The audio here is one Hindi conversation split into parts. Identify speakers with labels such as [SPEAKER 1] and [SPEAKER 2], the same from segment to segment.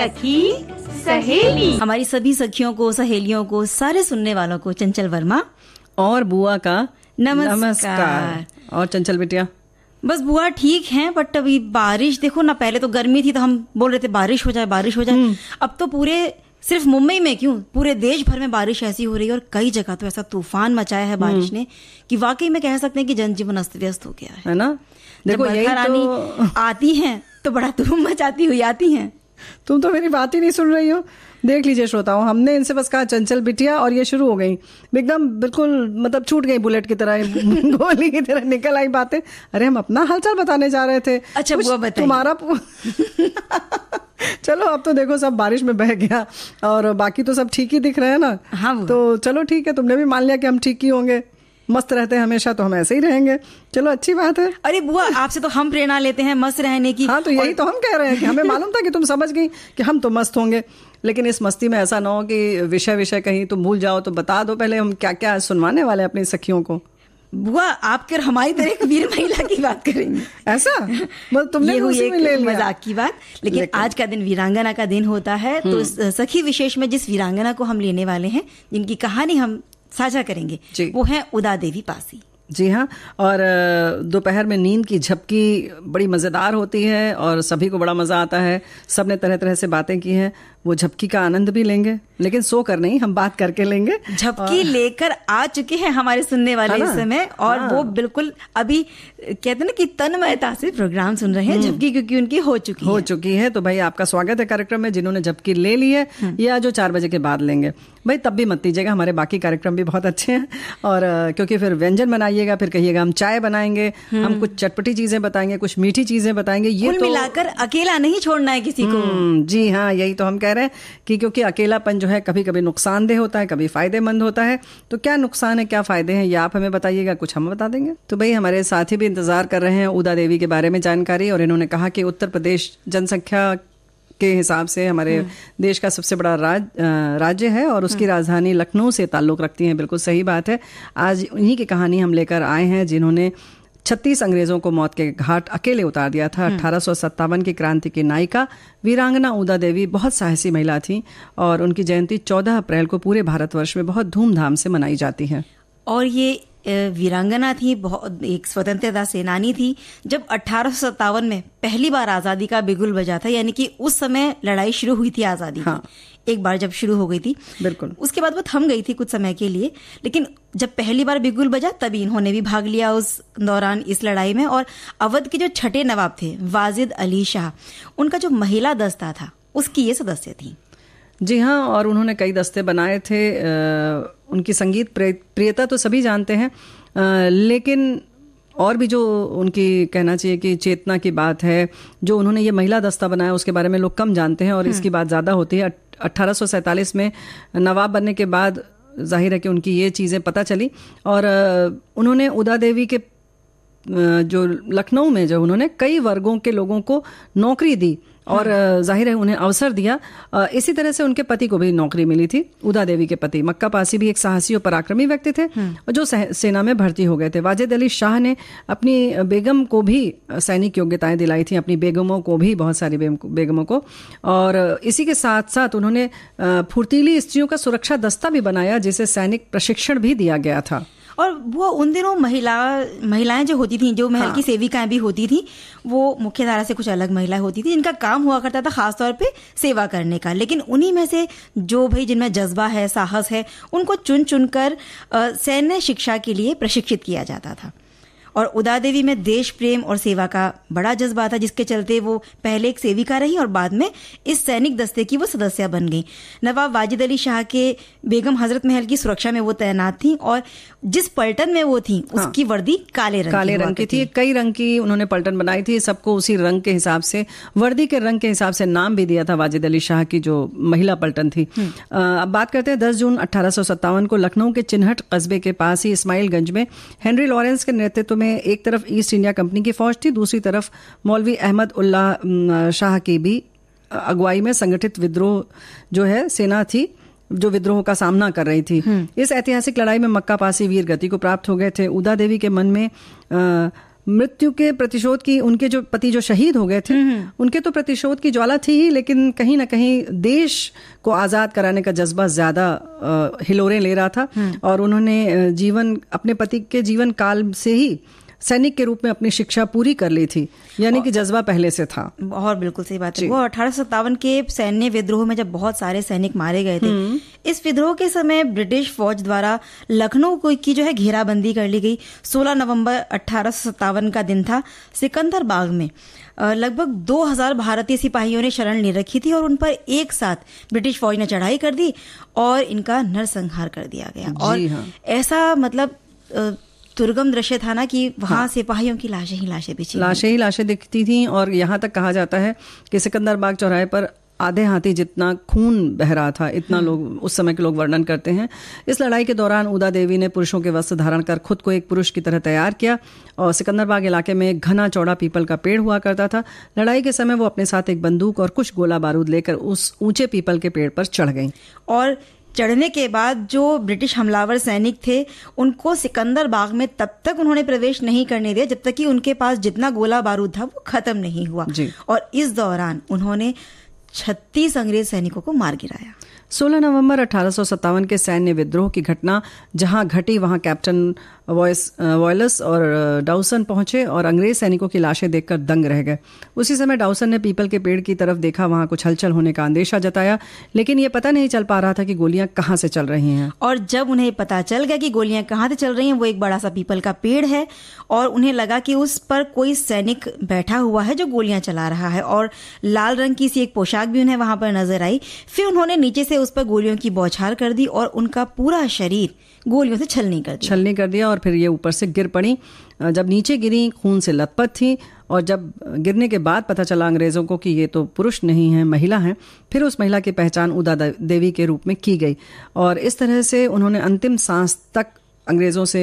[SPEAKER 1] सखी सहेली हमारी सभी सखियों को सहेलियों को सारे सुनने वालों को चंचल वर्मा और बुआ का
[SPEAKER 2] नमस्कार, नमस्कार। और चंचल बेटिया
[SPEAKER 1] बस बुआ ठीक है बट अभी बारिश देखो ना पहले तो गर्मी थी तो हम बोल रहे थे बारिश हो जाए बारिश हो जाए हम्म। अब तो पूरे सिर्फ मुंबई में क्यों पूरे देश भर में बारिश ऐसी हो रही है और कई जगह तो ऐसा तूफान मचाया है बारिश हम्म। ने कि वाकई में कह सकते हैं कि जनजीवन अस्त व्यस्त हो गया है, है ना देखो जब यही तो... आती
[SPEAKER 2] हैं तो बड़ा धूम मचाती हुई आती हैं तुम तो मेरी बात ही नहीं सुन रही हो देख लीजिए श्रोताओं हमने इनसे बस कहा चंचल बिटिया और ये शुरू हो गई एकदम बिल्कुल मतलब छूट गई बुलेट की तरह गोली की तरह निकल आई बातें अरे हम अपना हालचाल बताने जा रहे थे अच्छा वो तुम्हारा चलो अब तो देखो सब बारिश में बह गया और बाकी तो सब ठीक ही दिख रहे हैं ना हाँ तो चलो ठीक है तुमने भी मान लिया कि हम ठीक ही होंगे मस्त रहते हैं हमेशा तो हम ऐसे ही रहेंगे चलो अच्छी बात है अरे बुआ आपसे तो हम प्रेरणा लेते हैं मस्त रहने की हाँ तो यही तो हम कह रहे हैं कि हमें मालूम था कि तुम समझ गई कि हम तो मस्त होंगे लेकिन इस मस्ती में ऐसा ना हो कि विषय विषय कहीं तुम भूल जाओ तो बता दो पहले हम क्या क्या सुनवाने वाले अपनी सखियों को बुआ आप कर हमारी तरह एक वीर महिला की बात करेंगे ऐसा मतलब तुमने
[SPEAKER 1] ये ले मजाक की बात लेकिन, लेकिन आज का दिन वीरांगना का दिन होता है तो हम्म। सखी विशेष में जिस वीरांगना को हम लेने वाले हैं जिनकी कहानी हम साझा करेंगे वो है उदा देवी
[SPEAKER 2] पासी जी हाँ और दोपहर में नींद की झपकी बड़ी मज़ेदार होती है और सभी को बड़ा मज़ा आता है सब ने तरह तरह से बातें की हैं वो झपकी का आनंद भी लेंगे लेकिन सो कर नहीं हम बात करके लेंगे झपकी लेकर आ चुके हैं हमारे सुनने वाले हाँ इस समय और हाँ। वो बिल्कुल अभी कहते ना कि तन्मयता से प्रोग्राम सुन रहे हैं हम्म। झपकी क्योंकि उनकी हो चुकी हो है। चुकी है तो भाई आपका स्वागत है कार्यक्रम में जिन्होंने झपकी ले ली है हम्म। या जो चार बजे के बाद लेंगे भाई तब भी मत दीजिएगा हमारे बाकी कार्यक्रम भी बहुत अच्छे हैं और क्योंकि फिर व्यंजन बनाइएगा फिर कहिएगा हम चाय बनाएंगे हम्म। हम कुछ चटपटी चीजें बताएंगे कुछ मीठी चीजें बताएंगे ये तो- मिलाकर अकेला नहीं छोड़ना है किसी को जी हाँ यही तो हम कह कह रहे हैं कि क्योंकि अकेलापन जो है कभी कभी नुकसानदेह होता है कभी फायदेमंद होता है तो क्या नुकसान है क्या फायदे हैं ये आप हमें बताइएगा कुछ हम बता देंगे तो भाई हमारे साथी भी इंतजार कर रहे हैं उदा देवी के बारे में जानकारी और इन्होंने कहा कि उत्तर प्रदेश जनसंख्या के हिसाब से हमारे हम्म। देश का सबसे बड़ा राज राज्य है और उसकी हम्म। राजधानी लखनऊ से ताल्लुक़ रखती है बिल्कुल सही बात है आज उन्हीं की कहानी हम लेकर आए हैं जिन्होंने छत्तीस अंग्रेजों को मौत के घाट अकेले उतार दिया था हम्म। अठारह की क्रांति की नायिका वीरांगना उदा देवी बहुत साहसी महिला थी और उनकी जयंती 14 अप्रैल को पूरे भारतवर्ष में बहुत धूमधाम से मनाई जाती है
[SPEAKER 1] और ये वीरांगना थी बहुत एक स्वतंत्रता सेनानी थी जब अठारह में पहली बार आज़ादी का बिगुल बजा था यानी कि उस समय लड़ाई शुरू हुई थी आज़ादी हाँ। एक बार जब शुरू हो गई थी बिल्कुल उसके बाद वो थम गई थी कुछ समय के लिए लेकिन जब पहली बार बिगुल बजा तभी इन्होंने भी भाग लिया उस दौरान इस लड़ाई में और अवध के जो छठे नवाब थे वाजिद अली शाह उनका जो महिला दस्ता था उसकी ये सदस्य थी
[SPEAKER 2] जी हाँ और उन्होंने कई दस्ते बनाए थे उनकी संगीत प्रियता तो सभी जानते हैं लेकिन और भी जो उनकी कहना चाहिए कि चेतना की बात है जो उन्होंने ये महिला दस्ता बनाया उसके बारे में लोग कम जानते हैं और हम्म। इसकी बात ज़्यादा होती है अट्ठारह में नवाब बनने के बाद जाहिर है कि उनकी ये चीज़ें पता चली और उन्होंने उदा देवी के जो लखनऊ में जो उन्होंने कई वर्गों के लोगों को नौकरी दी और जाहिर है उन्हें अवसर दिया इसी तरह से उनके पति को भी नौकरी मिली थी उदा देवी के पति मक्का पासी भी एक साहसी और पराक्रमी व्यक्ति थे हम्म। जो सेना में भर्ती हो गए थे वाजिद अली शाह ने अपनी बेगम को भी सैनिक योग्यताएं दिलाई थी अपनी बेगमों को भी बहुत सारी बेगमों को और इसी के साथ साथ उन्होंने फुर्तीली स्त्रियों का सुरक्षा दस्ता भी बनाया जिसे सैनिक प्रशिक्षण भी दिया गया था
[SPEAKER 1] और वो उन दिनों महिला महिलाएं जो होती थी जो महल हाँ। की सेविकाएं भी होती थी वो मुख्यधारा से कुछ अलग महिलाएं होती थी जिनका काम हुआ करता था खासतौर पर सेवा करने का लेकिन उन्हीं में से जो भाई जिनमें जज्बा है साहस है उनको चुन चुनकर सैन्य शिक्षा के लिए प्रशिक्षित किया जाता था और उदा देवी में देश प्रेम और सेवा का बड़ा जज्बा था जिसके चलते वो पहले एक सेविका रही और बाद में इस सैनिक दस्ते की वो सदस्य बन गई नवाब वाजिद अली शाह के बेगम हजरत महल की सुरक्षा में वो तैनात थी और जिस पलटन में वो
[SPEAKER 2] थी हाँ, उसकी वर्दी काले रंग काले रंग की थी कई रंग की उन्होंने पलटन बनाई थी सबको उसी रंग के हिसाब से वर्दी के रंग के हिसाब से नाम भी दिया था वाजिद अली शाह की जो महिला पलटन थी हम्म। अब बात करते हैं दस जून अठारह को लखनऊ के चिन्हट कस्बे के पास ही इस्माइलगंज में हेनरी लॉरेंस के नेतृत्व में एक तरफ ईस्ट इंडिया कंपनी की फौज थी दूसरी तरफ मौलवी अहमद उल्लाह शाह की भी अगुवाई में संगठित विद्रोह जो है सेना थी जो विद्रोह का सामना कर रही थी हम्म। इस ऐतिहासिक लड़ाई में मक्का पासी वीर गति को प्राप्त हो गए थे उदा देवी के मन में मृत्यु के प्रतिशोध की उनके जो पति जो शहीद हो गए थे हम्म, हम्म। उनके तो प्रतिशोध की ज्वाला थी ही लेकिन कहीं ना कहीं देश को आज़ाद कराने का जज्बा ज़्यादा हिलोरे ले रहा था हम्म। और उन्होंने जीवन अपने पति के जीवन काल से ही सैनिक के रूप में अपनी शिक्षा पूरी कर ली थी यानी कि जज्बा पहले से था
[SPEAKER 1] और बिल्कुल सही बात है वो अठारह के सैन्य विद्रोह में जब बहुत सारे सैनिक मारे गए थे हम्म। इस विद्रोह के समय ब्रिटिश फौज द्वारा लखनऊ की जो है घेराबंदी कर ली गई 16 नवंबर अठारह का दिन था सिकंदर बाग में लगभग 2000 भारतीय सिपाहियों ने शरण ले रखी थी और उन पर एक साथ ब्रिटिश फौज ने चढ़ाई कर दी और इनका नरसंहार कर दिया गया और हाँ। ऐसा मतलब दुर्गम दृश्य था ना कि वहां हाँ। सिपाहियों की लाशें ही लाशें बिछी लाशें
[SPEAKER 2] ही लाशें दिखती थी और यहाँ तक कहा जाता है कि सिकंदर बाग चौराहे पर आधे हाथी जितना खून बह रहा था इतना हाँ। लोग उस समय के लोग वर्णन करते हैं इस लड़ाई के दौरान उदा देवी ने पुरुषों के वस्त्र धारण कर खुद को एक पुरुष की तरह तैयार किया और सिकंदरबाग इलाके में घना चौड़ा पीपल का पेड़ हुआ करता था लड़ाई के समय वो अपने साथ एक बंदूक और कुछ गोला बारूद लेकर उस ऊंचे पीपल के पेड़ पर चढ़ गई
[SPEAKER 1] और चढ़ने के बाद जो ब्रिटिश हमलावर सैनिक थे
[SPEAKER 2] उनको सिकंदर बाग
[SPEAKER 1] में तब तक उन्होंने प्रवेश नहीं करने दिया जब तक कि उनके पास जितना गोला बारूद था वो खत्म नहीं हुआ
[SPEAKER 2] और इस दौरान उन्होंने छत्तीस अंग्रेज सैनिकों को मार गिराया 16 नवंबर अठारह के सैन्य विद्रोह की घटना जहां घटी वहां कैप्टन वॉयस वॉयलस और डाउसन पहुंचे और अंग्रेज सैनिकों की लाशें देखकर दंग रह गए उसी समय डाउसन ने पीपल के पेड़ की तरफ देखा वहां कुछ हलचल होने का अंदेशा जताया लेकिन ये पता नहीं चल पा रहा था कि गोलियां कहाँ से चल रही हैं
[SPEAKER 1] और जब उन्हें पता चल गया कि गोलियां कहां से चल रही हैं वो एक बड़ा सा पीपल का पेड़ है और उन्हें लगा कि उस पर कोई सैनिक बैठा हुआ है जो गोलियां चला रहा है और लाल रंग की सी एक पोशाक भी उन्हें वहां पर नजर आई फिर उन्होंने नीचे से उस पर गोलियों
[SPEAKER 2] की बौछार कर दी और उनका पूरा शरीर गोलियों से छलनी कर दिया छलनी कर दिया और फिर ये ऊपर से गिर पड़ी जब नीचे गिरी खून से लथपथ थी और जब गिरने के बाद पता चला अंग्रेज़ों को कि ये तो पुरुष नहीं है महिला है फिर उस महिला की पहचान उदा देवी के रूप में की गई और इस तरह से उन्होंने अंतिम सांस तक अंग्रेज़ों से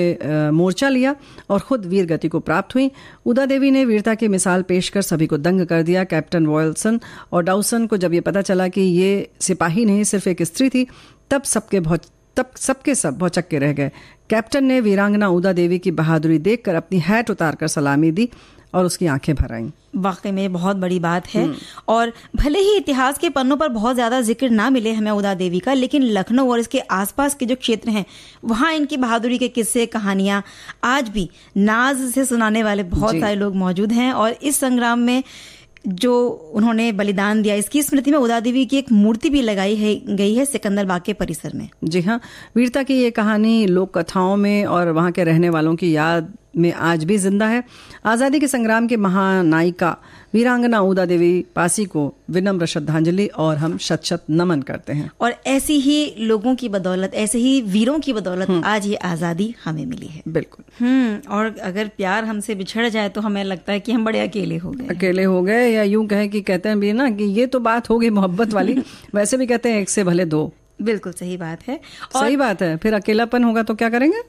[SPEAKER 2] मोर्चा लिया और खुद वीर गति को प्राप्त हुई उदा देवी ने वीरता की मिसाल पेश कर सभी को दंग कर दिया कैप्टन वॉयल्सन और डाउसन को जब ये पता चला कि ये सिपाही नहीं सिर्फ एक स्त्री थी तब सबके बहुत तब सबके सब भौचक्के रह गए कैप्टन ने वीरांगना उदा देवी की बहादुरी देखकर अपनी हैट उतारकर सलामी दी और उसकी आंखें भर आईं
[SPEAKER 1] वाकई में बहुत बड़ी बात है हम्म। और भले ही इतिहास के पन्नों पर बहुत ज्यादा जिक्र ना मिले हमें उदा देवी का लेकिन लखनऊ और इसके आसपास के जो क्षेत्र हैं वहाँ इनकी बहादुरी के किस्से कहानियां आज भी नाज से सुनाने वाले बहुत सारे लोग मौजूद हैं और इस संग्राम में जो उन्होंने बलिदान दिया इसकी स्मृति में उदा देवी की एक मूर्ति भी लगाई है गई है सिकंदर
[SPEAKER 2] बाग के परिसर में जी हाँ वीरता की ये कहानी लोक कथाओं में और वहाँ के रहने वालों की याद में आज भी जिंदा है आज़ादी के संग्राम के महानायिका वीरांगना उदा देवी पासी को विनम्र श्रद्धांजलि और हम शत शत नमन करते हैं
[SPEAKER 1] और ऐसे ही लोगों की बदौलत ऐसे ही वीरों की बदौलत हम्म। आज ये आज़ादी हमें मिली है बिल्कुल हम्म और अगर प्यार हमसे बिछड़ जाए तो हमें लगता है कि हम बड़े अकेले हो गए
[SPEAKER 2] अकेले हो गए या यूं कहें कि कहते हैं भी ना कि ये तो बात होगी मोहब्बत वाली वैसे भी कहते हैं एक से भले दो
[SPEAKER 1] बिल्कुल सही बात है सही
[SPEAKER 2] बात है फिर अकेलापन होगा तो क्या करेंगे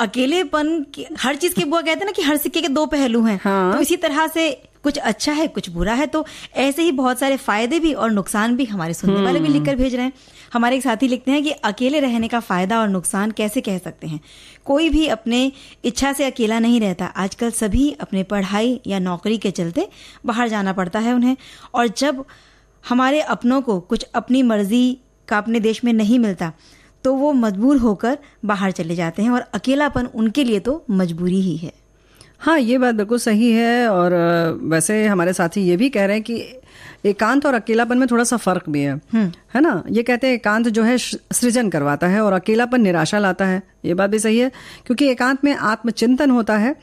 [SPEAKER 2] अकेलेपन
[SPEAKER 1] हर चीज के बुआ कहते हैं ना कि हर सिक्के के दो पहलू हैं हाँ। तो इसी तरह से कुछ अच्छा है कुछ बुरा है तो ऐसे ही बहुत सारे फायदे भी और नुकसान भी हमारे सुनने वाले भी हम्म। लिखकर भेज रहे हैं हमारे एक साथी लिखते हैं कि अकेले रहने का फायदा और नुकसान कैसे कह सकते हैं कोई भी अपने इच्छा से अकेला नहीं रहता आजकल सभी अपने पढ़ाई या नौकरी के चलते बाहर जाना पड़ता है उन्हें और जब हमारे अपनों को कुछ अपनी मर्जी का अपने देश में नहीं मिलता तो वो मजबूर होकर बाहर चले जाते हैं और अकेलापन उनके लिए तो
[SPEAKER 2] मजबूरी ही है हाँ ये बात बिल्कुल सही है और वैसे हमारे साथी ये भी कह रहे हैं कि एकांत और अकेलापन में थोड़ा सा फर्क भी है हम्म। है ना ये कहते हैं एकांत जो है सृजन करवाता है और अकेलापन निराशा लाता है ये बात भी सही है क्योंकि एकांत में आत्मचिंतन होता है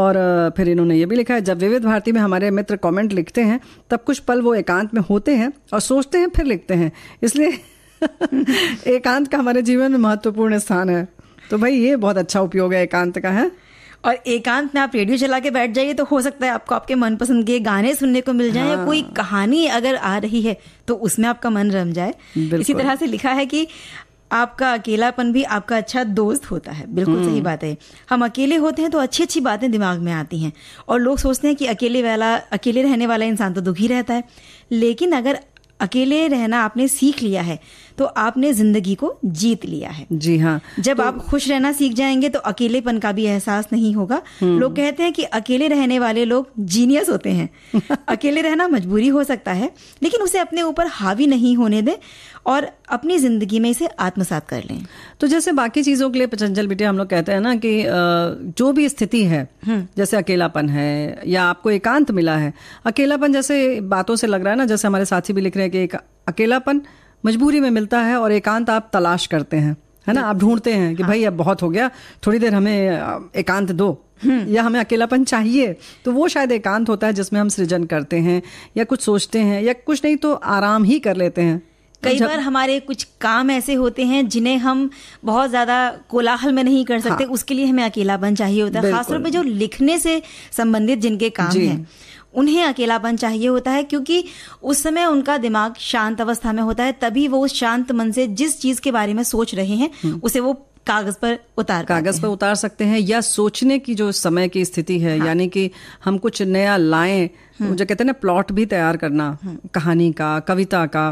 [SPEAKER 2] और फिर इन्होंने ये भी लिखा है जब विविध भारती में हमारे मित्र कमेंट लिखते हैं तब कुछ पल वो एकांत में होते हैं और सोचते हैं फिर लिखते हैं इसलिए एकांत का हमारे जीवन में महत्वपूर्ण स्थान है तो भाई ये बहुत अच्छा उपयोग है एकांत का है
[SPEAKER 1] और एकांत में आप रेडियो चला के बैठ जाइए तो हो सकता है आपको आपके मनपसंद के गाने सुनने को मिल जाए हाँ। या कोई कहानी अगर आ रही है तो उसमें आपका मन रम जाए इसी तरह से लिखा है कि आपका अकेलापन भी आपका अच्छा दोस्त होता है बिल्कुल हम्म। सही बात है हम अकेले होते हैं तो अच्छी अच्छी बातें दिमाग में आती हैं और लोग सोचते हैं कि अकेले वाला अकेले रहने वाला इंसान तो दुखी रहता है लेकिन अगर अकेले रहना आपने सीख लिया है तो आपने जिंदगी को जीत लिया है जी हाँ जब तो, आप खुश रहना सीख जाएंगे तो अकेलेपन का भी एहसास नहीं होगा हम्म। लोग कहते हैं कि अकेले रहने वाले लोग जीनियस होते हैं अकेले रहना मजबूरी हो सकता है लेकिन उसे अपने ऊपर हावी नहीं होने दें और अपनी जिंदगी में
[SPEAKER 2] इसे आत्मसात कर लें तो जैसे बाकी चीजों के लिए पचंजल बेटे हम लोग कहते हैं ना कि जो भी स्थिति है हम्म। जैसे अकेलापन है या आपको एकांत मिला है अकेलापन जैसे बातों से लग रहा है ना जैसे हमारे साथी भी लिख रहे हैं कि एक अकेलापन मजबूरी में मिलता है और एकांत आप तलाश करते हैं है ना आप ढूंढते हैं कि हाँ। भाई अब बहुत हो गया थोड़ी देर हमें एकांत दो हम्म। या हमें अकेलापन चाहिए तो वो शायद एकांत होता है जिसमें हम सृजन करते हैं या कुछ सोचते हैं या कुछ नहीं तो आराम ही कर लेते हैं कई बार
[SPEAKER 1] हमारे कुछ काम ऐसे होते हैं जिन्हें हम बहुत ज्यादा कोलाहल में नहीं कर सकते हाँ। उसके लिए हमें अकेलापन चाहिए होता है खासतौर पर जो लिखने से संबंधित जिनके काम हैं उन्हें अकेलापन चाहिए होता है क्योंकि उस समय उनका दिमाग शांत अवस्था में होता है तभी वो उस शांत मन से जिस चीज
[SPEAKER 2] के बारे में सोच रहे हैं हम्म। उसे वो कागज पर उतार कागज पर उतार सकते हैं या सोचने की जो समय की स्थिति है हाँ। यानी कि हम कुछ नया लाएं जो हम्म। कहते हैं ना प्लॉट भी तैयार करना हम्म। कहानी का कविता का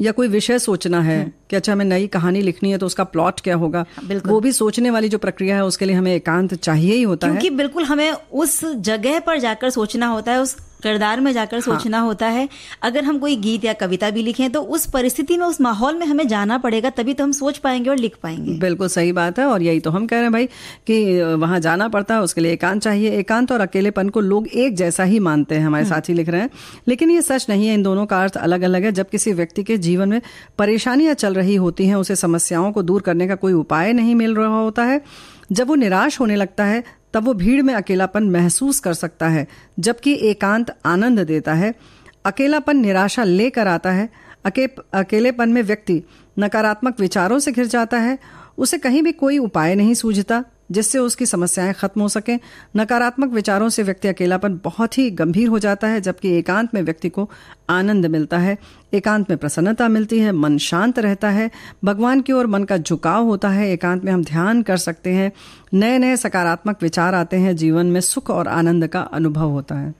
[SPEAKER 2] या कोई विषय सोचना है हम्म। कि अच्छा हमें नई कहानी लिखनी है तो उसका प्लॉट क्या होगा हाँ, वो भी सोचने वाली जो प्रक्रिया है उसके लिए हमें एकांत चाहिए ही होता क्योंकि है क्योंकि
[SPEAKER 1] बिल्कुल हमें उस जगह पर जाकर सोचना होता है उस किरदार में जाकर हाँ। सोचना होता है अगर हम कोई गीत या कविता भी लिखें तो उस परिस्थिति में उस माहौल में हमें जाना
[SPEAKER 2] पड़ेगा तभी तो हम सोच पाएंगे और लिख पाएंगे बिल्कुल सही बात है और यही तो हम कह रहे हैं भाई कि वहाँ जाना पड़ता है उसके लिए एकांत चाहिए एकांत और अकेलेपन को लोग एक जैसा ही मानते हैं हमारे हाँ। साथी लिख रहे हैं लेकिन ये सच नहीं है इन दोनों का अर्थ अलग अलग है जब किसी व्यक्ति के जीवन में परेशानियां चल रही होती हैं उसे समस्याओं को दूर करने का कोई उपाय नहीं मिल रहा होता है जब वो निराश होने लगता है तब वो भीड़ में अकेलापन महसूस कर सकता है जबकि एकांत आनंद देता है अकेलापन निराशा लेकर आता है अके अकेलेपन में व्यक्ति नकारात्मक विचारों से घिर जाता है उसे कहीं भी कोई उपाय नहीं सूझता जिससे उसकी समस्याएं खत्म हो सकें नकारात्मक विचारों से व्यक्ति अकेलापन बहुत ही गंभीर हो जाता है जबकि एकांत में व्यक्ति को आनंद मिलता है एकांत में प्रसन्नता मिलती है मन शांत रहता है भगवान की ओर मन का झुकाव होता है एकांत में हम ध्यान कर सकते हैं नए नए सकारात्मक विचार आते हैं जीवन में सुख और आनंद का अनुभव होता है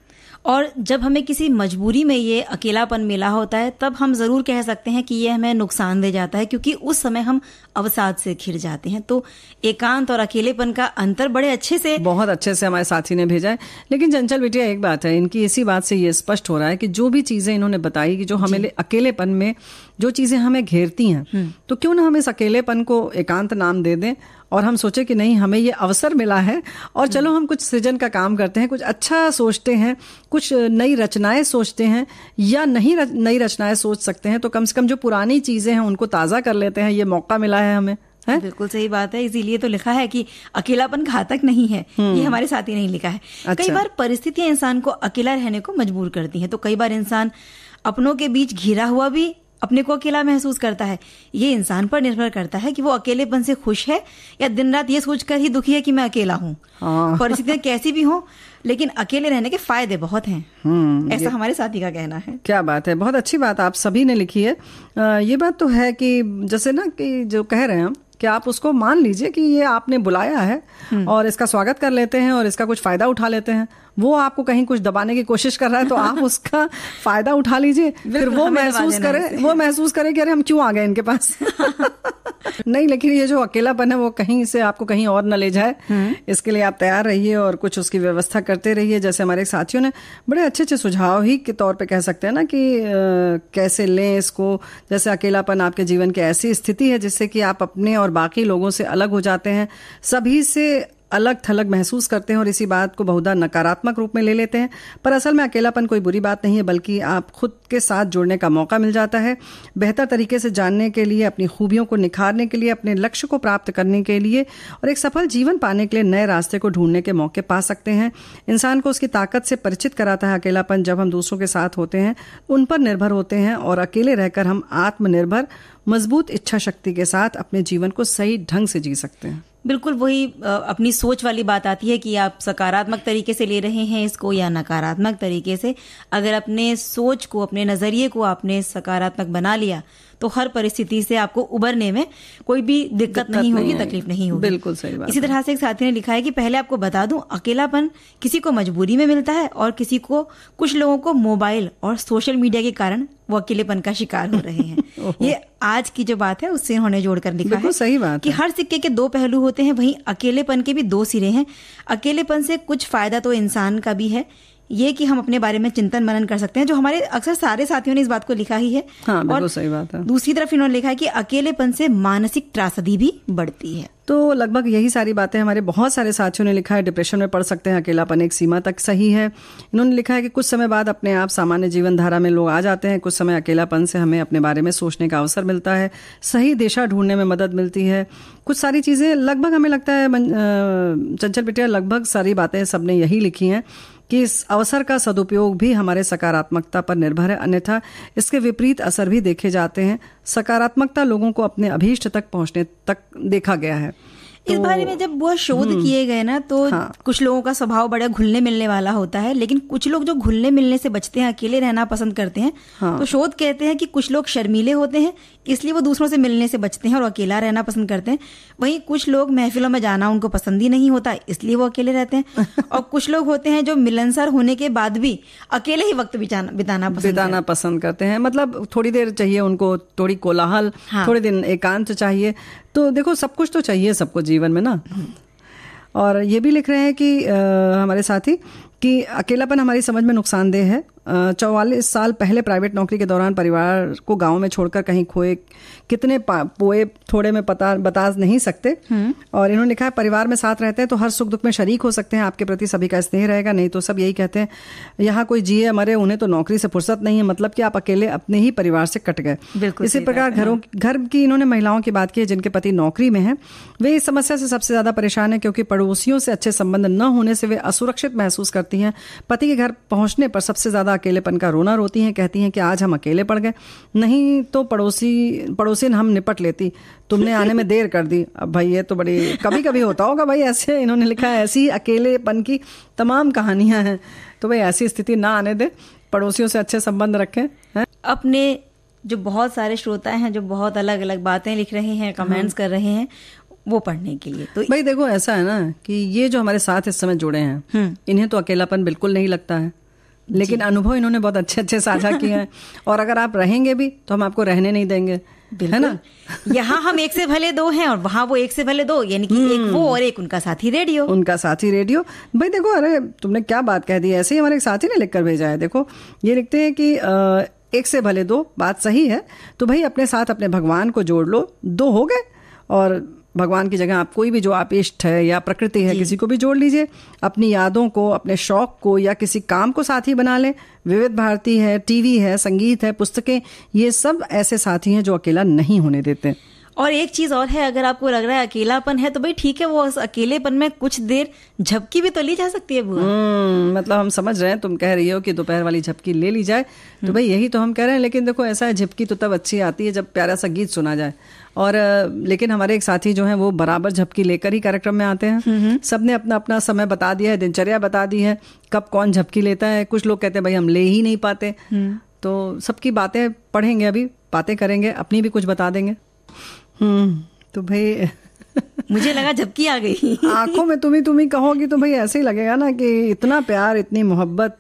[SPEAKER 1] और जब हमें किसी मजबूरी में ये अकेलापन मिला होता है तब हम ज़रूर कह सकते हैं कि ये हमें नुकसान दे जाता है क्योंकि उस समय हम अवसाद से घिर जाते हैं तो एकांत और अकेलेपन का अंतर बड़े
[SPEAKER 2] अच्छे से बहुत अच्छे से हमारे साथी ने भेजा है लेकिन चंचल बेटिया एक बात है इनकी इसी बात से ये स्पष्ट हो रहा है कि जो भी चीज़ें इन्होंने बताई कि जो हमें अकेलेपन में जो चीज़ें हमें घेरती हैं हम्म। तो क्यों ना हम इस अकेलेपन को एकांत नाम दे दें और हम सोचे कि नहीं हमें ये अवसर मिला है और चलो हम्म। हम कुछ सृजन का काम करते हैं कुछ अच्छा सोचते हैं कुछ नई रचनाएं सोचते हैं या नहीं रच, नई रचनाएं सोच सकते हैं तो कम से कम जो पुरानी चीज़ें हैं उनको ताज़ा कर लेते हैं ये मौका मिला है हमें है? बिल्कुल सही बात है इसीलिए तो लिखा है कि अकेलापन घातक
[SPEAKER 1] नहीं है ये हम्म। हमारे साथ ही नहीं लिखा है अच्छा। कई बार परिस्थितियां इंसान को अकेला रहने को मजबूर करती हैं तो कई बार इंसान अपनों के बीच घिरा हुआ भी अपने को अकेला महसूस करता है ये इंसान पर निर्भर करता है कि वो अकेलेपन से खुश है या दिन रात ये सोचकर ही दुखी है कि मैं अकेला हूँ
[SPEAKER 2] हाँ। परिस्थितियां
[SPEAKER 1] कैसी भी हो लेकिन अकेले रहने के फायदे बहुत हैं हम्म, ऐसा हमारे साथी का कहना है
[SPEAKER 2] क्या बात है बहुत अच्छी बात आप सभी ने लिखी है आ, ये बात तो है कि जैसे ना कि जो कह रहे हैं हम कि आप उसको मान लीजिए कि ये आपने बुलाया है हम्म। और इसका स्वागत कर लेते हैं और इसका कुछ फायदा उठा लेते हैं वो आपको कहीं कुछ दबाने की कोशिश कर रहा है तो आप उसका फायदा उठा लीजिए फिर वो महसूस करे वो महसूस करे कि अरे हम क्यों आ गए इनके पास नहीं लेकिन ये जो अकेलापन है वो कहीं से आपको कहीं और न ले जाए इसके लिए आप तैयार रहिए और कुछ उसकी व्यवस्था करते रहिए जैसे हमारे साथियों ने बड़े अच्छे अच्छे सुझाव ही के तौर पर कह सकते हैं ना कि कैसे लें इसको जैसे अकेलापन आपके जीवन की ऐसी स्थिति है जिससे कि आप अपने और बाकी लोगों से अलग हो जाते हैं सभी से अलग थलग महसूस करते हैं और इसी बात को बहुधा नकारात्मक रूप में ले लेते हैं पर असल में अकेलापन कोई बुरी बात नहीं है बल्कि आप खुद के साथ जुड़ने का मौका मिल जाता है बेहतर तरीके से जानने के लिए अपनी खूबियों को निखारने के लिए अपने लक्ष्य को प्राप्त करने के लिए और एक सफल जीवन पाने के लिए नए रास्ते को ढूंढने के मौके पा सकते हैं इंसान को उसकी ताकत से परिचित कराता है अकेलापन जब हम दूसरों के साथ होते हैं उन पर निर्भर होते हैं और अकेले रहकर हम आत्मनिर्भर मजबूत इच्छा शक्ति के साथ अपने जीवन को सही ढंग से जी सकते हैं
[SPEAKER 1] बिल्कुल वही अपनी सोच वाली बात आती है कि आप सकारात्मक तरीके से ले रहे हैं इसको या नकारात्मक तरीके से अगर अपने सोच को अपने नज़रिए को आपने सकारात्मक बना लिया तो हर परिस्थिति से आपको उबरने में कोई भी दिक्कत नहीं होगी तकलीफ नहीं होगी बिल्कुल सही बात इसी तरह से एक साथी ने लिखा है कि पहले आपको बता दूं अकेलापन किसी को मजबूरी में मिलता है और किसी को कुछ लोगों को मोबाइल और सोशल मीडिया के कारण वो अकेलेपन का शिकार हो रहे हैं ये आज की जो बात है उससे उन्होंने जोड़कर लिखा है सही बात कि हर सिक्के के दो पहलू होते हैं वहीं अकेलेपन के भी दो सिरे हैं अकेलेपन से कुछ फायदा तो इंसान का भी है ये कि हम अपने बारे में चिंतन मनन कर सकते हैं जो हमारे अक्सर सारे साथियों ने इस बात को लिखा ही है हाँ, और सही बात है दूसरी तरफ इन्होंने लिखा है कि अकेलेपन
[SPEAKER 2] से मानसिक त्रासदी भी बढ़ती है तो लगभग यही सारी बातें हमारे बहुत सारे साथियों ने लिखा है डिप्रेशन में पड़ सकते हैं अकेलापन एक सीमा तक सही है इन्होंने लिखा है कि कुछ समय बाद अपने आप सामान्य जीवन धारा में लोग आ जाते हैं कुछ समय अकेलापन से हमें अपने बारे में सोचने का अवसर मिलता है सही दिशा ढूंढने में मदद मिलती है कुछ सारी चीज़ें लगभग हमें लगता है चंचल पिटिया लगभग सारी बातें सबने यही लिखी हैं कि इस अवसर का सदुपयोग भी हमारे सकारात्मकता पर निर्भर है अन्यथा इसके विपरीत असर भी देखे जाते हैं सकारात्मकता लोगों को अपने अभीष्ट तक पहुंचने तक देखा गया है इस तो बारे में जब वह शोध हम्म, किए
[SPEAKER 1] गए ना तो हाँ। कुछ लोगों का स्वभाव बड़ा घुलने मिलने वाला होता है लेकिन कुछ लोग जो घुलने मिलने से बचते हैं अकेले रहना पसंद करते हैं हाँ। तो शोध कहते हैं कि कुछ लोग शर्मीले होते हैं इसलिए वो दूसरों से मिलने से बचते हैं और अकेला रहना पसंद करते हैं वही कुछ लोग महफिलों में जाना उनको पसंद ही नहीं होता इसलिए वो अकेले रहते हैं और कुछ लोग होते हैं जो मिलनसार होने के बाद भी अकेले ही वक्त बिताना
[SPEAKER 2] पसंद बिताना पसंद करते हैं मतलब थोड़ी देर चाहिए उनको थोड़ी कोलाहल हाँ। थोड़े दिन एकांत चाहिए तो देखो सब कुछ तो चाहिए सबको जीवन में ना और ये भी लिख रहे हैं कि आ, हमारे साथी कि अकेलापन हमारी समझ में नुकसानदेह है चौवालीस साल पहले प्राइवेट नौकरी के दौरान परिवार को गांव में छोड़कर कहीं खोए कितने पोए थोड़े में पता बता नहीं सकते हम्म। और इन्होंने लिखा है परिवार में साथ रहते हैं तो हर सुख दुख में शरीक हो सकते हैं आपके प्रति सभी का स्नेह रहेगा नहीं तो सब यही कहते हैं यहाँ कोई जिए मरे उन्हें तो नौकरी से फुर्सत नहीं है मतलब की आप अकेले अपने ही परिवार से कट गए इसी प्रकार घरों हाँ। घर की इन्होंने महिलाओं की बात की है जिनके पति नौकरी में है वे इस समस्या से सबसे ज्यादा परेशान है क्योंकि पड़ोसियों से अच्छे संबंध न होने से वे असुरक्षित महसूस करती हैं पति के घर पहुंचने पर सबसे ज्यादा अकेलेपन का रोना रोती हैं कहती हैं कि आज हम अकेले पड़ गए नहीं तो पड़ोसी पड़ोसी पड़ोसिन हम निपट लेती तुमने आने में देर कर दी अब भाई ये तो बड़ी कभी कभी होता होगा भाई ऐसे इन्होंने लिखा है ऐसी अकेलेपन की तमाम कहानियां हैं तो भाई ऐसी स्थिति ना आने दे पड़ोसियों से अच्छे संबंध रखें है?
[SPEAKER 1] अपने जो बहुत सारे श्रोता हैं जो बहुत अलग अलग बातें लिख रहे हैं कमेंट्स हाँ। कर रहे हैं वो पढ़ने के लिए
[SPEAKER 2] तो भाई देखो ऐसा है ना कि ये जो हमारे साथ इस समय जुड़े हैं हम्म। इन्हें तो अकेलापन बिल्कुल नहीं लगता है लेकिन अनुभव इन्होंने बहुत अच्छे अच्छे साझा किए हैं और अगर आप रहेंगे भी तो हम आपको रहने नहीं देंगे है ना
[SPEAKER 1] यहाँ हम एक से भले दो हैं और वहाँ वो एक से भले दो यानी कि एक हम्म। वो और एक
[SPEAKER 2] उनका साथी रेडियो उनका साथी रेडियो भाई देखो अरे तुमने क्या बात कह दी ऐसे ही हमारे साथी ने लिखकर भेजा है देखो ये लिखते हैं कि एक से भले दो बात सही है तो भाई अपने साथ अपने भगवान को जोड़ लो दो हो गए और भगवान की जगह आप कोई भी जो आप इष्ट है या प्रकृति है किसी को भी जोड़ लीजिए अपनी यादों को अपने शौक को या किसी काम को साथी बना लें विविध भारती है टीवी है संगीत है पुस्तकें ये सब ऐसे साथी हैं जो अकेला नहीं होने देते
[SPEAKER 1] और एक चीज़ और है अगर आपको लग रहा है अकेलापन है तो भाई ठीक है वो अकेलेपन में कुछ देर
[SPEAKER 2] झपकी भी तो ली जा सकती है बुआ हम्म, मतलब हम समझ रहे हैं तुम कह रही हो कि दोपहर वाली झपकी ले ली जाए तो हम्म। भाई यही तो हम कह रहे हैं लेकिन देखो ऐसा है झपकी तो तब अच्छी आती है जब प्यारा सा गीत सुना जाए और लेकिन हमारे एक साथी जो है वो बराबर झपकी लेकर ही कार्यक्रम में आते हैं हम्म, सबने अपना अपना समय बता दिया है दिनचर्या बता दी है कब कौन झपकी लेता है कुछ लोग कहते हैं भाई हम ले ही नहीं पाते तो सबकी बातें पढ़ेंगे अभी बातें करेंगे अपनी भी कुछ बता देंगे हम्म। तो भाई मुझे लगा झपकी आ गई आंखों में तुम ही कहोगी तो भाई ऐसे ही लगेगा ना कि इतना प्यार इतनी मोहब्बत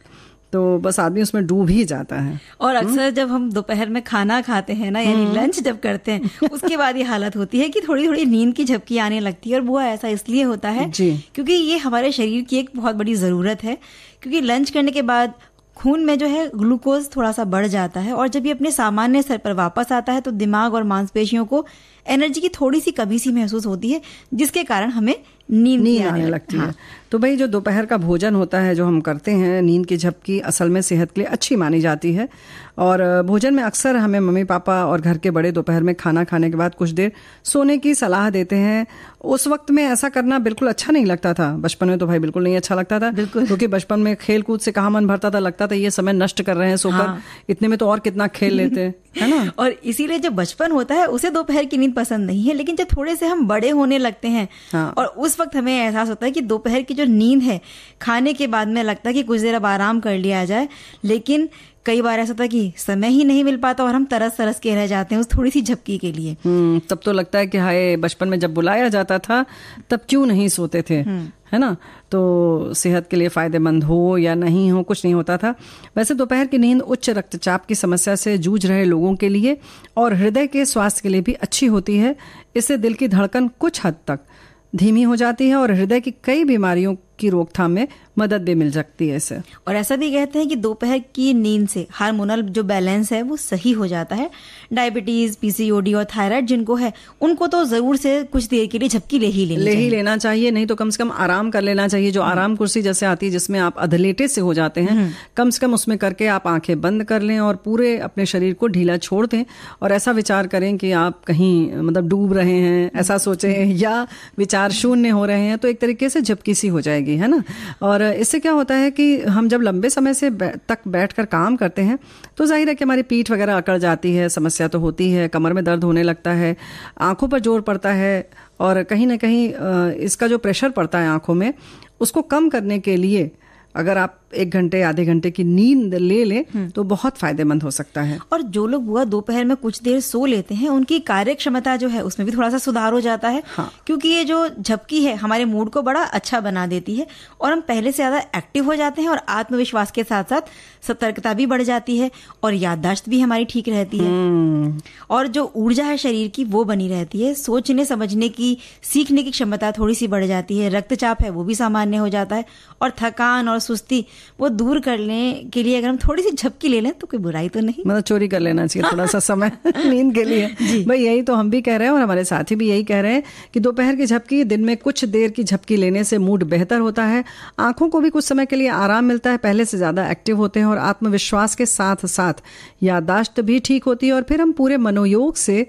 [SPEAKER 2] तो बस आदमी उसमें डूब ही जाता है
[SPEAKER 1] और हम्म। अक्सर जब हम दोपहर में खाना खाते हैं ना यानी लंच हम्म। जब करते हैं उसके बाद ये हालत होती है कि थोड़ी थोड़ी नींद की झपकी आने लगती है और बुआ ऐसा इसलिए होता है क्योंकि ये हमारे शरीर की एक बहुत बड़ी ज़रूरत है क्योंकि लंच करने के बाद खून में जो है ग्लूकोज थोड़ा सा बढ़ जाता है और जब ये अपने सामान्य स्तर पर वापस आता है तो दिमाग और मांसपेशियों को एनर्जी की थोड़ी सी कमी सी महसूस होती है जिसके कारण हमें नींद नहीं आने लगती है हाँ।
[SPEAKER 2] तो भाई जो दोपहर का भोजन होता है जो हम करते हैं नींद की झपकी असल में सेहत के लिए अच्छी मानी जाती है और भोजन में अक्सर हमें मम्मी पापा और घर के बड़े दोपहर में खाना खाने के बाद कुछ देर सोने की सलाह देते हैं उस वक्त में ऐसा करना बिल्कुल अच्छा नहीं लगता था बचपन में तो भाई बिल्कुल नहीं अच्छा लगता था क्योंकि बचपन में खेल कूद से कहा मन भरता था लगता था ये समय नष्ट कर रहे हैं सोकर हाँ। इतने में तो और कितना खेल लेते हैं
[SPEAKER 1] है ना और इसीलिए जो बचपन होता है उसे दोपहर की नींद पसंद नहीं है लेकिन जब थोड़े से हम बड़े होने लगते हैं हाँ। और उस वक्त हमें एहसास होता है कि दोपहर की जो जो नींद है खाने के बाद में लगता है कि कुछ देर अब आराम कर लिया जाए लेकिन कई बार ऐसा था कि समय ही नहीं मिल पाता और हम तरस तरस के रह जाते हैं उस थोड़ी सी झपकी के लिए
[SPEAKER 2] हम्म, तब तो लगता है कि हाय बचपन में जब बुलाया जाता था तब क्यों नहीं सोते थे हम्म। है ना तो सेहत के लिए फ़ायदेमंद हो या नहीं हो कुछ नहीं होता था वैसे दोपहर की नींद उच्च रक्तचाप की समस्या से जूझ रहे लोगों के लिए और हृदय के स्वास्थ्य के लिए भी अच्छी होती है इससे दिल की धड़कन कुछ हद तक धीमी हो जाती है और हृदय की कई बीमारियों की रोकथाम में मदद भी मिल सकती है इसे और ऐसा भी कहते हैं कि दोपहर की नींद से
[SPEAKER 1] हार्मोनल जो बैलेंस है वो सही हो जाता है डायबिटीज पीसीओडी और थायराइड जिनको है उनको तो जरूर से कुछ देर के लिए झपकी ले ही
[SPEAKER 2] लेनी ले ही लेना चाहिए नहीं तो कम से कम आराम कर लेना चाहिए जो हम्म। आराम कुर्सी जैसे आती है जिसमें आप अधलेटे से हो जाते हैं हम्म। कम से कम उसमें करके आप आंखें बंद कर लें और पूरे अपने शरीर को ढीला छोड़ दें और ऐसा विचार करें कि आप कहीं मतलब डूब रहे हैं ऐसा सोचे हम्म। या विचार शून्य हो रहे हैं तो एक तरीके से झपकी सी हो जाएगी होगी है ना और इससे क्या होता है कि हम जब लंबे समय से बै, तक बैठ कर काम करते हैं तो जाहिर है कि हमारी पीठ वगैरह अकड़ जाती है समस्या तो होती है कमर में दर्द होने लगता है आंखों पर जोर पड़ता है और कहीं ना कहीं इसका जो प्रेशर पड़ता है आंखों में उसको कम करने के लिए अगर आप एक घंटे आधे घंटे की नींद ले ले हम्म। तो बहुत फायदेमंद हो सकता है और जो लोग बुआ दोपहर में कुछ देर सो लेते हैं उनकी कार्य क्षमता
[SPEAKER 1] जो है उसमें भी थोड़ा सा सुधार हो जाता है हाँ। क्योंकि ये जो झपकी है हमारे मूड को बड़ा अच्छा बना देती है और हम पहले से ज्यादा एक्टिव हो जाते हैं और आत्मविश्वास के साथ साथ सतर्कता भी बढ़ जाती है और याददाश्त भी हमारी ठीक रहती है हम्म। और जो ऊर्जा है शरीर की वो बनी रहती है सोचने समझने की सीखने की क्षमता थोड़ी सी बढ़ जाती है रक्तचाप है वो भी सामान्य हो जाता है और थकान और सुस्ती वो दूर करने के लिए अगर हम थोड़ी सी झपकी ले लें
[SPEAKER 2] तो कोई बुराई तो नहीं मतलब चोरी कर लेना चाहिए थोड़ा सा समय नींद के लिए भाई यही तो हम भी कह रहे हैं और हमारे साथी भी यही कह रहे हैं कि दोपहर की झपकी दिन में कुछ देर की झपकी लेने से मूड बेहतर होता है आंखों को भी कुछ समय के लिए आराम मिलता है पहले से ज्यादा एक्टिव होते हैं और आत्मविश्वास के साथ साथ याददाश्त भी ठीक होती है और फिर हम पूरे मनोयोग से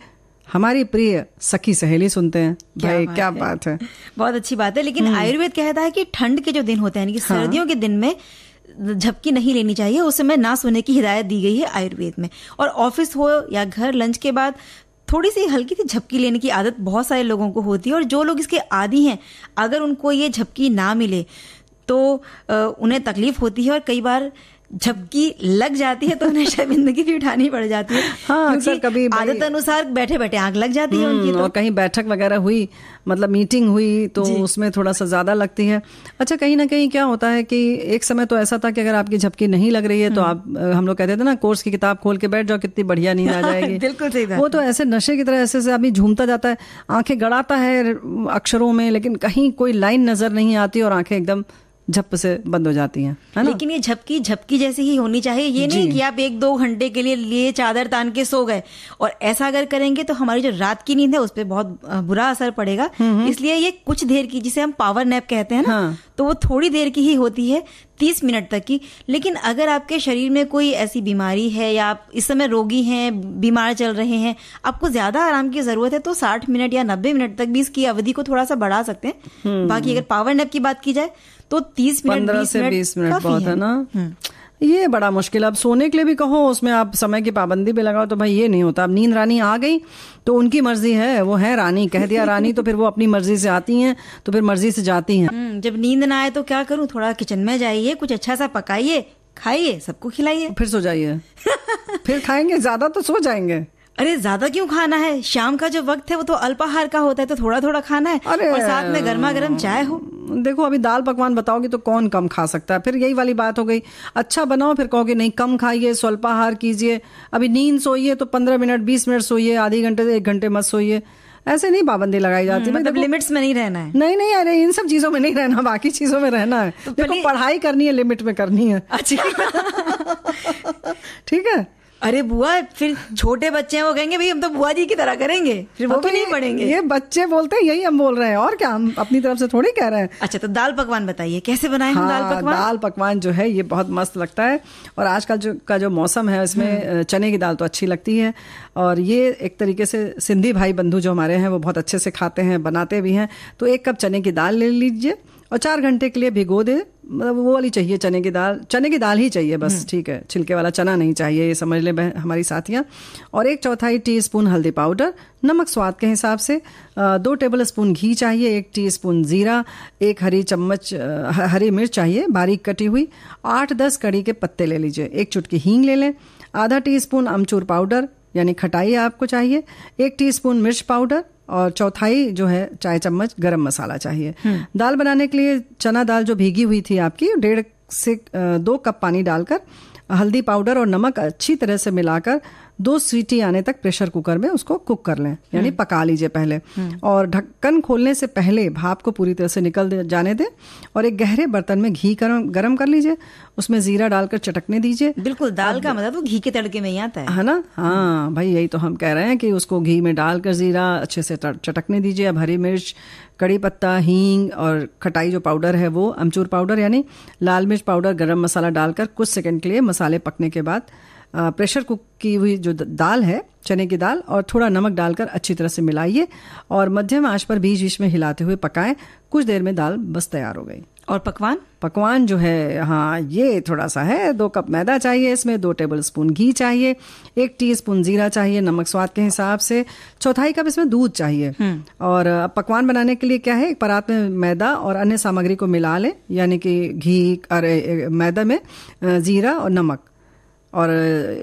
[SPEAKER 2] हमारी प्रिय सखी सहेली सुनते हैं क्या भाई बात क्या है? बात है
[SPEAKER 1] बहुत अच्छी बात है लेकिन हम्म। आयुर्वेद कहता है कि ठंड के जो दिन होते हैं हाँ। सर्दियों के दिन में झपकी नहीं लेनी चाहिए उस समय ना सोने की हिदायत दी गई है आयुर्वेद में और ऑफिस हो या घर लंच के बाद थोड़ी सी हल्की सी झपकी लेने की आदत बहुत सारे लोगों को होती है और जो लोग इसके आदि हैं अगर उनको ये झपकी ना मिले तो उन्हें तकलीफ होती है और कई बार झपकी लग जाती है तो
[SPEAKER 2] उन्हें शर्मिंदगी भी उठानी पड़ जाती है हाँ अक्सर कभी आदत अनुसार बैठे बैठे आग लग जाती है हम्म, उनकी तो। और कहीं बैठक वगैरह हुई मतलब मीटिंग हुई तो उसमें थोड़ा सा ज़्यादा लगती है अच्छा कहीं ना कहीं क्या होता है कि एक समय तो ऐसा था कि अगर आपकी झपकी नहीं लग रही है तो हम्म। आप हम लोग कहते थे ना कोर्स की किताब खोल के बैठ जाओ कितनी बढ़िया नींद आ जाएगी बिल्कुल सही वो तो ऐसे नशे की तरह ऐसे से आदमी झूमता जाता है आंखें गड़ाता है अक्षरों में लेकिन कहीं कोई लाइन नज़र नहीं आती और आंखें एकदम झप से बंद हो जाती है ना लेकिन
[SPEAKER 1] ये झपकी झपकी जैसी ही होनी चाहिए ये नहीं कि आप एक दो घंटे के लिए लिए चादर तान के सो गए और ऐसा अगर करेंगे तो हमारी जो रात की नींद है उस पर बहुत बुरा असर पड़ेगा हम्म, हम्म। इसलिए ये कुछ देर की जिसे हम पावर नैप कहते हैं ना हाँ। तो वो थोड़ी देर की ही होती है तीस मिनट तक की लेकिन अगर आपके शरीर में कोई ऐसी बीमारी है या आप इस समय रोगी हैं बीमार चल रहे हैं आपको ज्यादा आराम की जरूरत है तो साठ मिनट या नब्बे मिनट तक भी इसकी अवधि को थोड़ा सा बढ़ा सकते हैं हम्म। बाकी अगर पावर नैप की बात की जाए
[SPEAKER 2] तो तीस पंद्रह से बीस मिनट बहुत है ना हम्म। ये बड़ा मुश्किल अब सोने के लिए भी कहो उसमें आप समय की पाबंदी भी लगाओ तो भाई ये नहीं होता अब नींद रानी आ गई तो उनकी मर्जी है वो है रानी कह दिया रानी तो फिर वो अपनी मर्जी से आती हैं तो फिर मर्जी से जाती हैं हम्म, जब नींद ना
[SPEAKER 1] आए तो क्या करूं थोड़ा किचन में जाइए कुछ अच्छा सा पकाइए खाइए सबको खिलाइए फिर सो जाइए
[SPEAKER 2] फिर खाएंगे ज्यादा तो सो जाएंगे
[SPEAKER 1] अरे ज्यादा क्यों खाना है शाम का जो वक्त है वो
[SPEAKER 2] तो अल्पाहार का होता है तो थोड़ा थोड़ा खाना है अरे और साथ में गर्मा गर्म चाय हो देखो अभी दाल पकवान बताओगे तो कौन कम खा सकता है फिर यही वाली बात हो गई अच्छा बनाओ फिर कहोगे नहीं कम खाइए स्वल्पाहार कीजिए अभी नींद सोइए तो पंद्रह मिनट बीस मिनट सोइए आधे घंटे से एक घंटे मत सोइए ऐसे नहीं पाबंदी लगाई जाती हम्म, मतलब लिमिट्स में नहीं रहना है नहीं नहीं अरे इन सब चीजों में नहीं रहना बाकी चीजों में रहना है तो देखो पढ़ाई करनी है लिमिट में करनी है अच्छा ठीक है अरे बुआ फिर छोटे बच्चे हैं वो कहेंगे भाई हम तो बुआ जी की तरह करेंगे फिर वो भी नहीं पढ़ेंगे ये बच्चे बोलते हैं यही हम बोल रहे हैं और क्या हम अपनी तरफ से थोड़ी कह रहे हैं अच्छा तो दाल पकवान बताइए कैसे बनाए हाँ, हम दाल हाँ, पकवान दाल पकवान जो है ये बहुत मस्त लगता है और आजकल का जो का जो मौसम है इसमें हम्म। चने की दाल तो अच्छी लगती है और ये एक तरीके से सिंधी भाई बंधु जो हमारे हैं वो बहुत अच्छे से खाते हैं बनाते भी हैं तो एक कप चने की दाल ले लीजिए और चार घंटे के लिए भिगो दे मतलब वो वाली चाहिए चने की दाल चने की दाल ही चाहिए बस हम्म। ठीक है छिलके वाला चना नहीं चाहिए ये समझ लें हमारी साथियाँ और एक चौथाई टी स्पून हल्दी पाउडर नमक स्वाद के हिसाब से दो टेबल स्पून घी चाहिए एक टी स्पून ज़ीरा एक हरी चम्मच हरी मिर्च चाहिए बारीक कटी हुई आठ दस कड़ी के पत्ते ले लीजिए एक चुटकी हींग ले लें आधा टी स्पून अमचूर पाउडर यानी खटाई आपको चाहिए एक स्पून मिर्च पाउडर और चौथाई जो है चाय चम्मच गरम मसाला चाहिए हम्म। दाल बनाने के लिए चना दाल जो भीगी हुई थी आपकी डेढ़ से दो कप पानी डालकर हल्दी पाउडर और नमक अच्छी तरह से मिलाकर दो सीटी आने तक प्रेशर कुकर में उसको कुक कर लें यानी हम्म। पका लीजिए पहले हम्म। और ढक्कन खोलने से पहले भाप को पूरी तरह से निकल दे, जाने दें और एक गहरे बर्तन में घी गर्म गर्म कर लीजिए उसमें जीरा डालकर चटकने दीजिए बिल्कुल दाल का मतलब वो तो घी के तड़के में ही आता है है ना हाँ भाई यही तो हम कह रहे हैं कि उसको घी में डालकर जीरा अच्छे से चटकने दीजिए अब हरी मिर्च कड़ी पत्ता हींग और खटाई जो पाउडर है वो अमचूर पाउडर यानी लाल मिर्च पाउडर गरम मसाला डालकर कुछ सेकंड के लिए मसाले पकने के बाद प्रेशर कुक की हुई जो दाल है चने की दाल और थोड़ा नमक डालकर अच्छी तरह से मिलाइए और मध्यम आंच पर बीच बीच में हिलाते हुए पकाएं कुछ देर में दाल बस तैयार हो गई और पकवान पकवान जो है हाँ ये थोड़ा सा है दो कप मैदा चाहिए इसमें दो टेबल स्पून घी चाहिए एक टी स्पून जीरा चाहिए नमक स्वाद के हिसाब से चौथाई कप इसमें दूध चाहिए हम्म। और पकवान बनाने के लिए क्या है एक परात में मैदा और अन्य सामग्री को मिला लें यानी कि घी अरे मैदा में जीरा और नमक और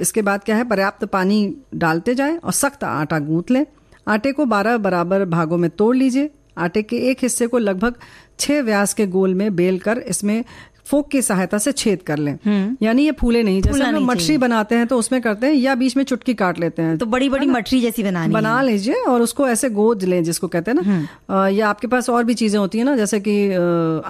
[SPEAKER 2] इसके बाद क्या है पर्याप्त पानी डालते जाए और सख्त आटा गूंथ लें आटे को 12 बराबर भागों में तोड़ लीजिए आटे के एक हिस्से को लगभग छः व्यास के गोल में बेल कर इसमें फोक की सहायता से छेद कर लें हम्म। यानी ये फूले नहीं जैसे हम मछली बनाते हैं तो उसमें करते हैं या बीच में चुटकी काट लेते हैं तो बड़ी बड़ी मछली जैसी बनानी बना लीजिए और उसको ऐसे गोद लें जिसको कहते हैं ना हम्म। या आपके पास और भी चीजें होती है ना जैसे कि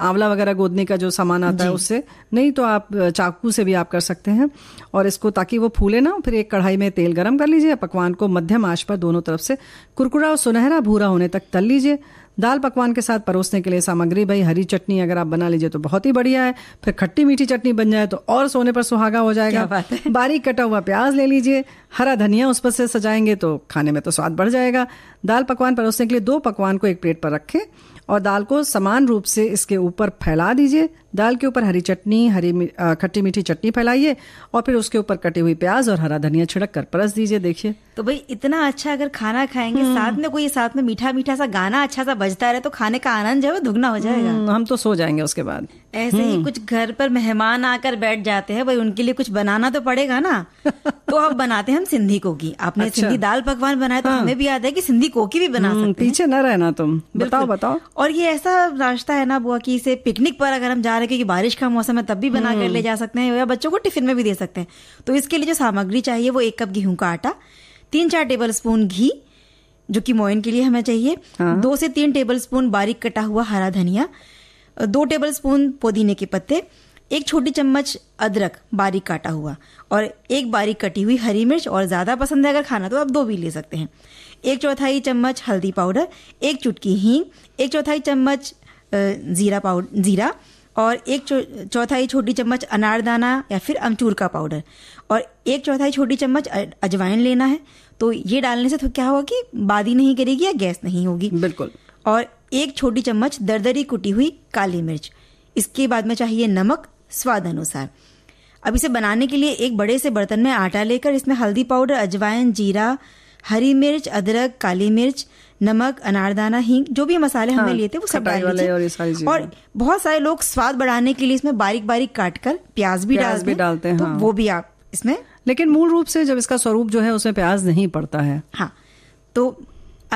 [SPEAKER 2] आंवला वगैरह गोदने का जो सामान आता है उससे नहीं तो आप चाकू से भी आप कर सकते हैं और इसको ताकि वो फूले ना फिर एक कढ़ाई में तेल गर्म कर लीजिए पकवान को मध्यम आश पर दोनों तरफ से कुरकुरा और सुनहरा भूरा होने तक तल लीजिए दाल पकवान के साथ परोसने के लिए सामग्री भाई हरी चटनी अगर आप बना लीजिए तो बहुत ही बढ़िया है फिर खट्टी मीठी चटनी बन जाए तो और सोने पर सुहागा हो जाएगा बारीक कटा हुआ प्याज ले लीजिए हरा धनिया उस पर से सजाएंगे तो खाने में तो स्वाद बढ़ जाएगा दाल पकवान परोसने के लिए दो पकवान को एक प्लेट पर रखें और दाल को समान रूप से इसके ऊपर फैला दीजिए दाल के ऊपर हरी चटनी हरी खट्टी मीठी चटनी फैलाइए और फिर उसके ऊपर कटी हुई प्याज और हरा धनिया छिड़क कर परस दीजिए देखिए तो भाई इतना अच्छा अगर खाना खाएंगे हम्म। साथ में कोई साथ
[SPEAKER 1] में मीठा मीठा सा गाना अच्छा सा बजता रहे तो खाने का आनंद जो है दुगना हो जाएगा हम्म, हम तो सो जाएंगे उसके बाद ऐसे ही हम्म। कुछ घर पर मेहमान आकर बैठ जाते हैं भाई उनके लिए कुछ बनाना तो पड़ेगा ना तो अब बनाते हैं हम सिंधी कोकी आपने अच्छा। सिंधी दाल पकवान बनाया तो हाँ। हमें भी याद है कि सिंधी कोकी भी बना हम्म, सकते पीछे
[SPEAKER 2] ना रहना तुम बताओ बताओ
[SPEAKER 1] और ये ऐसा रास्ता है ना बुआ की इसे पिकनिक पर अगर हम जा रहे हैं क्योंकि बारिश का मौसम है तब भी बना कर हम्म। ले जा सकते हैं या बच्चों को टिफिन में भी दे सकते हैं तो इसके लिए जो सामग्री चाहिए वो एक कप गेहूं का आटा तीन चार टेबल स्पून घी जो कि मोइन के लिए हमें चाहिए हाँ। दो से तीन टेबल स्पून बारीक कटा हुआ हरा धनिया दो टेबल स्पून पुदीने के पत्ते एक छोटी चम्मच अदरक बारीक काटा हुआ और एक बारीक कटी हुई हरी मिर्च और ज़्यादा पसंद है अगर खाना तो आप दो भी ले सकते हैं एक चौथाई चम्मच हल्दी पाउडर एक चुटकी हींग एक चौथाई चम्मच ज़ीरा पाउडर ज़ीरा और एक चौथाई छोटी चम्मच अनारदाना या फिर अमचूर का पाउडर और एक चौथाई छोटी चम्मच अजवाइन लेना है तो ये डालने से तो क्या होगा कि बादी नहीं करेगी या गैस नहीं होगी बिल्कुल और एक छोटी चम्मच दरदरी कुटी हुई काली मिर्च इसके बाद में चाहिए नमक स्वाद अनुसार अब इसे बनाने के लिए एक बड़े से बर्तन में आटा लेकर इसमें हल्दी पाउडर अजवाइन जीरा हरी मिर्च अदरक काली मिर्च नमक अनारदाना हींग जो भी मसाले हाँ, हमने लिए थे वो सब डाल वाले और, और बहुत सारे लोग स्वाद बढ़ाने के लिए इसमें बारीक बारीक काट कर प्याज भी प्याज डाल भी डालते हैं तो हाँ। वो भी आप इसमें लेकिन मूल रूप से जब इसका स्वरूप जो है उसमें प्याज नहीं पड़ता है हाँ तो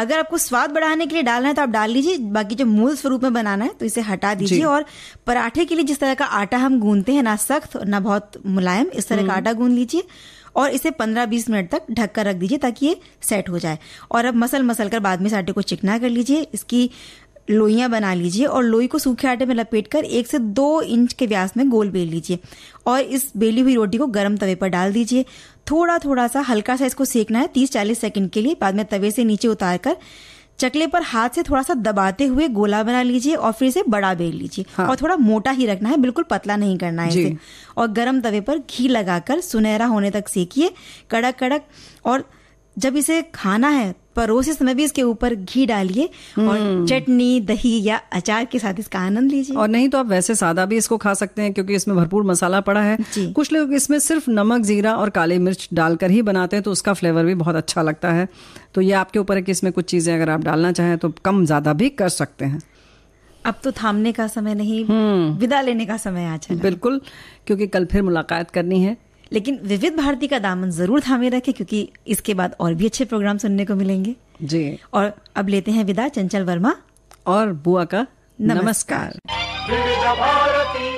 [SPEAKER 1] अगर आपको स्वाद बढ़ाने के लिए डालना है तो आप डाल लीजिए बाकी जो मूल स्वरूप में बनाना है तो इसे हटा दीजिए और पराठे के लिए जिस तरह का आटा हम गूंदते हैं ना सख्त और ना बहुत मुलायम इस तरह का हम्म। आटा गूंद लीजिए और इसे 15-20 मिनट तक ढक कर रख दीजिए ताकि ये सेट हो जाए और अब मसल मसल कर बाद में इस आटे को चिकना कर लीजिए इसकी लोइयां बना लीजिए और लोई को सूखे आटे में लपेट कर एक से दो इंच के व्यास में गोल बेल लीजिए और इस बेली हुई रोटी को गर्म तवे पर डाल दीजिए थोड़ा थोड़ा सा हल्का सा इसको सेकना है तीस चालीस सेकंड के लिए बाद में तवे से नीचे उतार कर चकले पर हाथ से थोड़ा सा दबाते हुए गोला बना लीजिए और फिर इसे बड़ा बेल लीजिए हाँ। और थोड़ा मोटा ही रखना है बिल्कुल पतला नहीं करना है इसे और गरम तवे पर घी लगाकर सुनहरा होने तक सेकिए कड़क कड़क और जब इसे खाना है परोसे समय भी इसके ऊपर घी
[SPEAKER 2] डालिए और हम्म। चटनी दही या अचार के साथ इसका आनंद लीजिए और नहीं तो आप वैसे सादा भी इसको खा सकते हैं क्योंकि इसमें भरपूर मसाला पड़ा है कुछ लोग इसमें सिर्फ नमक जीरा और काली मिर्च डालकर ही बनाते हैं तो उसका फ्लेवर भी बहुत अच्छा लगता है तो ये आपके ऊपर है कि इसमें कुछ चीज़ें अगर आप डालना चाहें तो कम ज़्यादा भी कर सकते हैं
[SPEAKER 1] अब तो थामने का समय नहीं
[SPEAKER 2] हम्म। विदा
[SPEAKER 1] लेने का समय आ बिल्कुल क्योंकि कल फिर मुलाकात करनी है लेकिन विविध भारती का दामन जरूर थामे रखे क्योंकि इसके बाद और भी अच्छे प्रोग्राम सुनने को मिलेंगे जी और अब लेते हैं विदा चंचल वर्मा और बुआ का नमस्कार, नमस्कार।